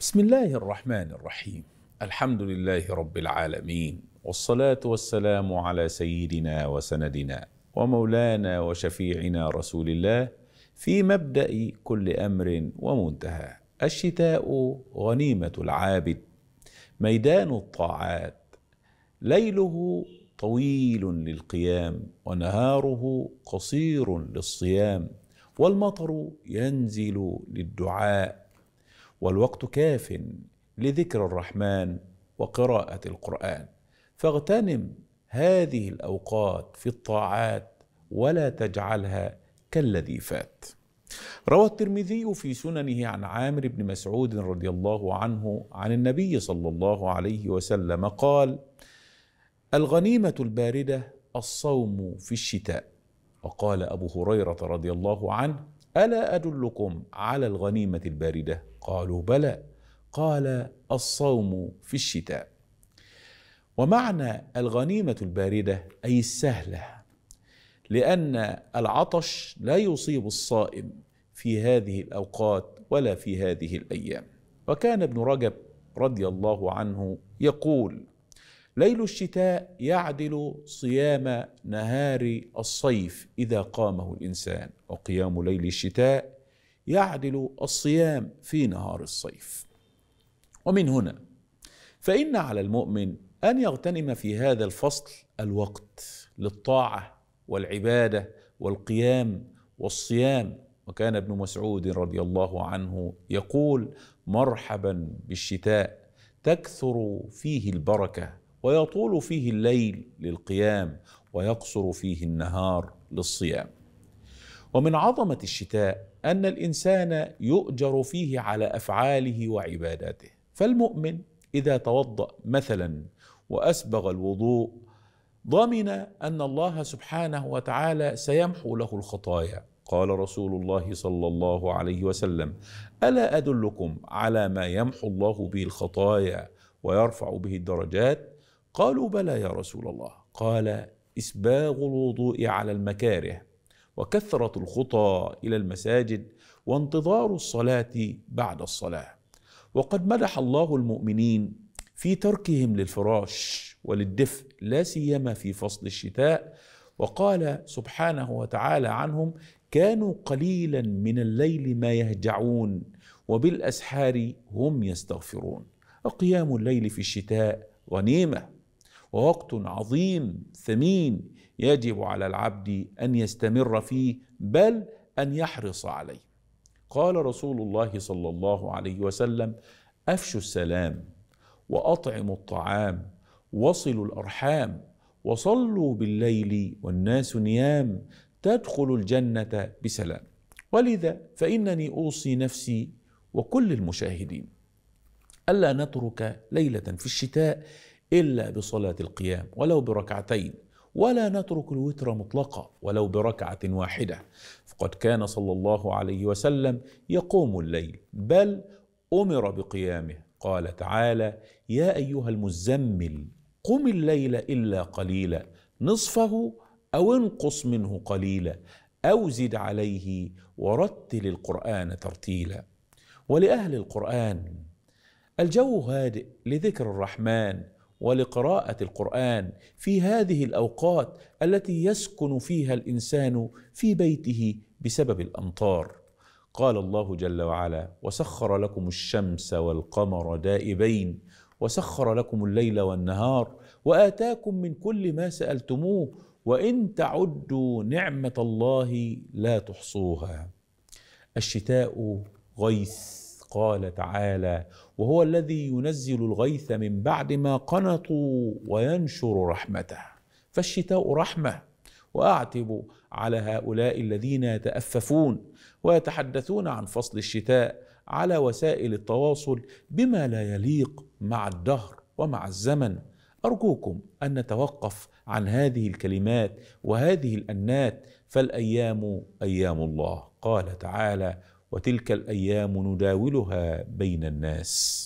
بسم الله الرحمن الرحيم الحمد لله رب العالمين والصلاه والسلام على سيدنا وسندنا ومولانا وشفيعنا رسول الله في مبدا كل امر ومنتهى الشتاء غنيمه العابد ميدان الطاعات ليله طويل للقيام ونهاره قصير للصيام والمطر ينزل للدعاء والوقت كاف لذكر الرحمن وقراءة القرآن فاغتنم هذه الأوقات في الطاعات ولا تجعلها كالذي فات روى الترمذي في سننه عن عامر بن مسعود رضي الله عنه عن النبي صلى الله عليه وسلم قال الغنيمة الباردة الصوم في الشتاء وقال أبو هريرة رضي الله عنه الا ادلكم على الغنيمه البارده قالوا بلى قال الصوم في الشتاء ومعنى الغنيمه البارده اي السهله لان العطش لا يصيب الصائم في هذه الاوقات ولا في هذه الايام وكان ابن رجب رضي الله عنه يقول ليل الشتاء يعدل صيام نهار الصيف اذا قامه الانسان وقيام ليل الشتاء يعدل الصيام في نهار الصيف ومن هنا فإن على المؤمن أن يغتنم في هذا الفصل الوقت للطاعة والعبادة والقيام والصيام وكان ابن مسعود رضي الله عنه يقول مرحبا بالشتاء تكثر فيه البركه ويطول فيه الليل للقيام ويقصر فيه النهار للصيام ومن عظمه الشتاء ان الانسان يؤجر فيه على افعاله وعباداته فالمؤمن اذا توضا مثلا واسبغ الوضوء ضمن ان الله سبحانه وتعالى سيمحو له الخطايا قال رسول الله صلى الله عليه وسلم الا ادلكم على ما يمحو الله به الخطايا ويرفع به الدرجات قالوا بلى يا رسول الله قال اسباغ الوضوء على المكاره وكثرة الخطى إلى المساجد وانتظار الصلاة بعد الصلاة وقد مدح الله المؤمنين في تركهم للفراش وللدفء لا سيما في فصل الشتاء وقال سبحانه وتعالى عنهم كانوا قليلا من الليل ما يهجعون وبالاسحار هم يستغفرون قيام الليل في الشتاء غنيمه ووقت عظيم ثمين يجب على العبد ان يستمر فيه بل ان يحرص عليه قال رسول الله صلى الله عليه وسلم افشوا السلام واطعموا الطعام وصلوا الارحام وصلوا بالليل والناس نيام تدخل الجنه بسلام ولذا فانني اوصي نفسي وكل المشاهدين الا نترك ليله في الشتاء إلا بصلاة القيام ولو بركعتين ولا نترك الوتر مطلقا ولو بركعة واحدة فقد كان صلى الله عليه وسلم يقوم الليل بل أمر بقيامه قال تعالى يا أيها المزمل قم الليل إلا قليلا نصفه أو انقص منه قليلا أو زد عليه ورتل القرآن ترتيلا ولأهل القرآن الجو هادئ لذكر الرحمن ولقراءه القران في هذه الاوقات التي يسكن فيها الانسان في بيته بسبب الامطار قال الله جل وعلا وسخر لكم الشمس والقمر دائبين وسخر لكم الليل والنهار واتاكم من كل ما سالتموه وان تعدوا نعمه الله لا تحصوها الشتاء غيث قال تعالى وهو الذي ينزل الغيث من بعد ما قنطوا وينشر رحمته فالشتاء رحمه واعتب على هؤلاء الذين يتاففون ويتحدثون عن فصل الشتاء على وسائل التواصل بما لا يليق مع الدهر ومع الزمن ارجوكم ان نتوقف عن هذه الكلمات وهذه الانات فالايام ايام الله قال تعالى وتلك الايام نداولها بين الناس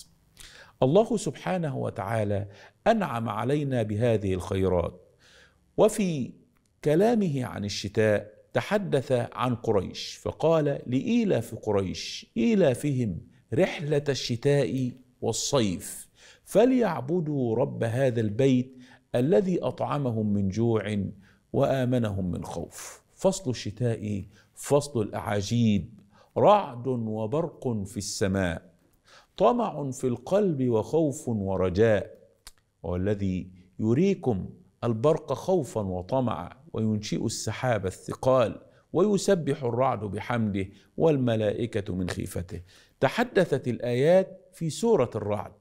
الله سبحانه وتعالى انعم علينا بهذه الخيرات وفي كلامه عن الشتاء تحدث عن قريش فقال لإيلاف قريش إيلافهم رحلة الشتاء والصيف فليعبدوا رب هذا البيت الذي أطعمهم من جوع وآمنهم من خوف فصل الشتاء فصل الأعاجيب رعد وبرق في السماء طمع في القلب وخوف ورجاء والذي يريكم البرق خوفا وطمعا وينشئ السحاب الثقال ويسبح الرعد بحمده والملائكه من خيفته تحدثت الايات في سوره الرعد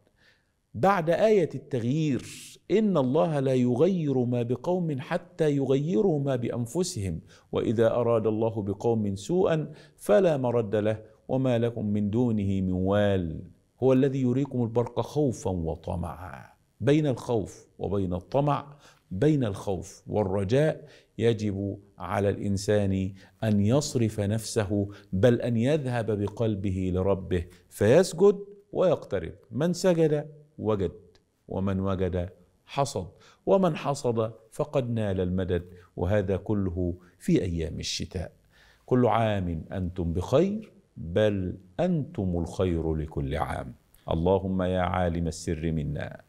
بعد آية التغيير إن الله لا يغير ما بقوم حتى يغيروا ما بأنفسهم وإذا أراد الله بقوم سوءا فلا مرد له وما لكم من دونه من وال هو الذي يريكم البرق خوفا وطمعا بين الخوف وبين الطمع بين الخوف والرجاء يجب على الانسان ان يصرف نفسه بل ان يذهب بقلبه لربه فيسجد ويقترب من سجد وجد ومن وجد حصد ومن حصد فقد نال المدد وهذا كله في ايام الشتاء كل عام انتم بخير بل انتم الخير لكل عام اللهم يا عالم السر منا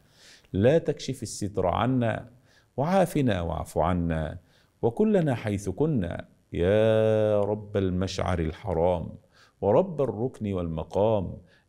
لا تكشف الستر عنا وعافنا واعف عنا وكلنا حيث كنا يا رب المشعر الحرام ورب الركن والمقام